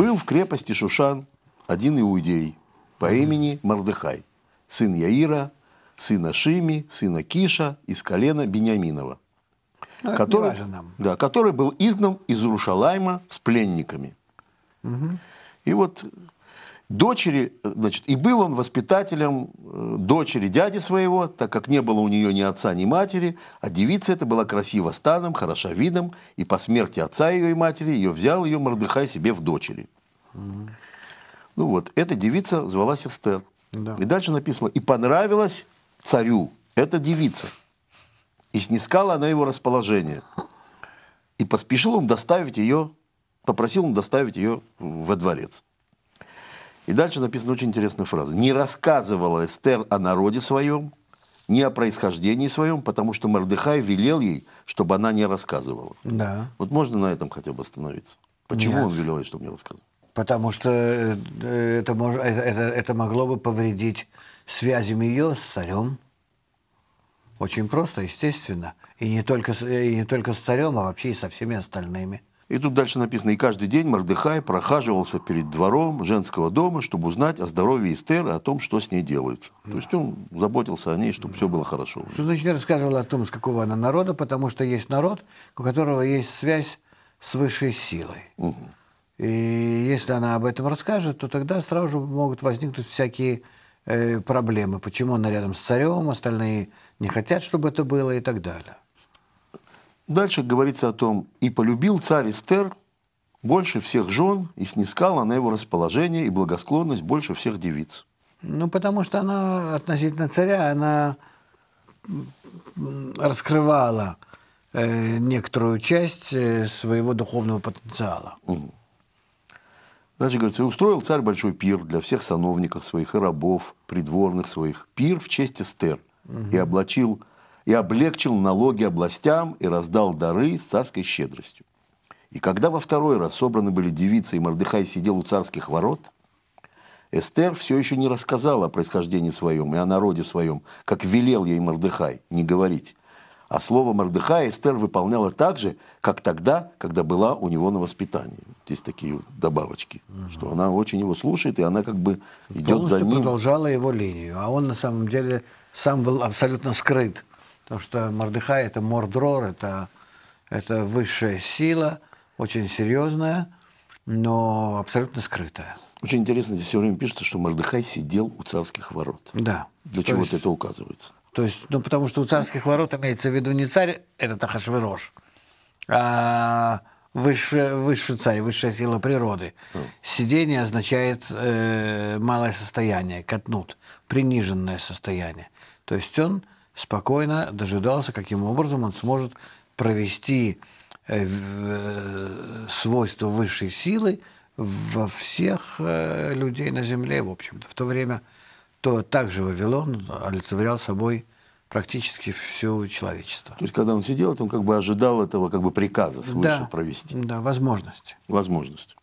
Был в крепости Шушан один иудей по имени Мардыхай, сын Яира, сына Шими, сына Киша из колена Бениаминова, ну, который, Да, который был изгнан из Урушалайма с пленниками. Угу. И вот дочери, значит, и был он воспитателем э, дочери дяди своего, так как не было у нее ни отца, ни матери, а девица эта была красива станом, хороша видом, и по смерти отца ее и матери ее взял ее Мордыхай себе в дочери. Угу. Ну вот, эта девица звалась Эстер. Да. И дальше написано, и понравилась царю эта девица, и снискала она его расположение, и поспешил он доставить ее, попросил он доставить ее во дворец. И дальше написана очень интересная фраза. «Не рассказывала Эстер о народе своем, не о происхождении своем, потому что Мордыхай велел ей, чтобы она не рассказывала». Да. Вот можно на этом хотя бы остановиться? Почему Нет. он велел ей, чтобы не рассказывала? Потому что э, э, это, мож, э, это, это могло бы повредить связям ее с царем. Очень просто, естественно. И не только, и не только с царем, а вообще и со всеми остальными. И тут дальше написано, и каждый день Мордыхай прохаживался перед двором женского дома, чтобы узнать о здоровье Эстеры, о том, что с ней делается. То есть он заботился о ней, чтобы все было хорошо. Что значит, рассказывала о том, с какого она народа, потому что есть народ, у которого есть связь с высшей силой. Угу. И если она об этом расскажет, то тогда сразу же могут возникнуть всякие э, проблемы. Почему она рядом с царем, остальные не хотят, чтобы это было и так далее. Дальше говорится о том, и полюбил царь Эстер больше всех жен, и снискала на его расположение и благосклонность больше всех девиц. Ну, потому что она относительно царя, она раскрывала э, некоторую часть э, своего духовного потенциала. Угу. Дальше говорится, устроил царь большой пир для всех сановников своих и рабов, придворных своих. Пир в честь Эстер. Угу. И облачил и облегчил налоги областям и раздал дары с царской щедростью. И когда во второй раз собраны были девицы, и Мордыхай сидел у царских ворот, Эстер все еще не рассказала о происхождении своем и о народе своем, как велел ей Мордыхай не говорить. А слово Мордыхая Эстер выполняла так же, как тогда, когда была у него на воспитании. Здесь такие вот добавочки, угу. что она очень его слушает, и она как бы идет за ним. продолжала его линию, а он на самом деле сам был абсолютно скрыт Потому что Мордыхай – это мордрор, это, это высшая сила, очень серьезная, но абсолютно скрытая. Очень интересно, здесь все время пишется, что Мордыхай сидел у царских ворот. Да. Для чего есть, это указывается? То есть, ну, потому что у царских ворот имеется в виду не царь, это Тахашвирош, а высший, высший царь, высшая сила природы. Mm. Сидение означает э, малое состояние, катнут, приниженное состояние. То есть он спокойно дожидался, каким образом он сможет провести э, э, свойства высшей силы во всех э, людей на земле, в общем-то. В то время то также Вавилон олицетворял собой практически все человечество. То есть, когда он сидел, он как бы ожидал этого как бы приказа свыше да, провести. Да, возможность. Возможность.